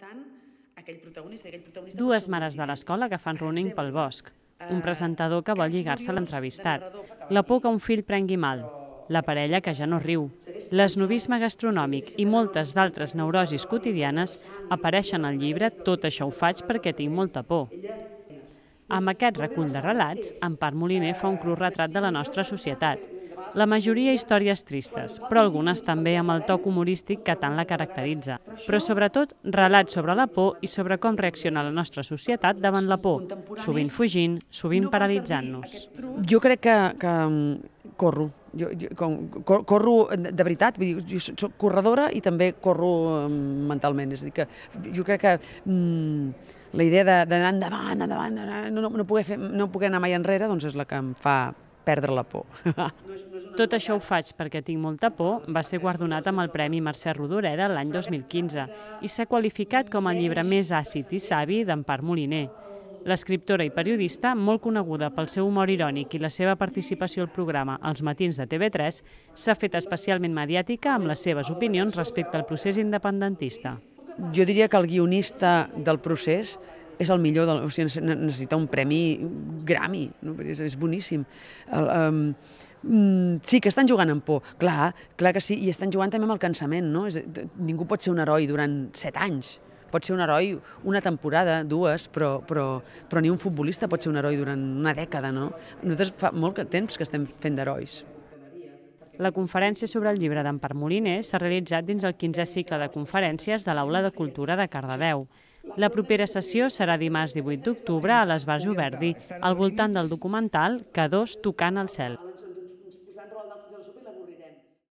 tant aquell protagonista, aquell protagonista... Dues mares de l'escola que fan running pel bosc, un eh, presentador que vol lligar-se a l'entrevistat, la por que un fill prengui mal, la parella que ja no riu, l'esnovisme gastronòmic i moltes d'altres neurosis quotidianes apareixen al llibre Tot això ho faig perquè tinc molta por. Amb aquest recull de relats, en Part Moliner fa un cru retrat de la nostra societat, la majoria històries tristes, però algunes també amb el toc humorístic que tant la caracteritza, però sobretot relats sobre la por i sobre com reacciona la nostra societat davant la por, sovint fugint, sovint paralitzant-nos. Jo crec que, que mm, corro, jo, jo com, corro de veritat, vull dir, jo soc corredora i també corro mm, mentalment, és a dir que jo crec que mm, la idea d'anar endavant, endavant, no, no, no, poder fer, no poder anar mai enrere, doncs és la que em fa perdre la por. Tot això ho faig perquè tinc molta por va ser guardonat amb el Premi Mercè Rodoreda l'any 2015 i s'ha qualificat com el llibre més àcid i savi d'Empar Moliner. L'escriptora i periodista, molt coneguda pel seu humor irònic i la seva participació al programa Els matins de TV3, s'ha fet especialment mediàtica amb les seves opinions respecte al procés independentista. Jo diria que el guionista del procés és el millor, del, o sigui, necessita un premi Grammy, no? és, és boníssim. El, um, mm, sí, que estan jugant amb por, clar, clar que sí, i estan jugant també amb el cansament, no? És, ningú pot ser un heroi durant set anys, pot ser un heroi una temporada, dues, però, però, però ni un futbolista pot ser un heroi durant una dècada, no? Nosaltres fa molt temps que estem fent d'herois. La conferència sobre el llibre d'en Moliner s'ha realitzat dins el 15è cicle de conferències de l'Aula de Cultura de Cardedeu. La propera sessió serà dimarts 18 d'octubre a l'Esbarjo Verdi, al voltant del documental Cadós tocant el cel.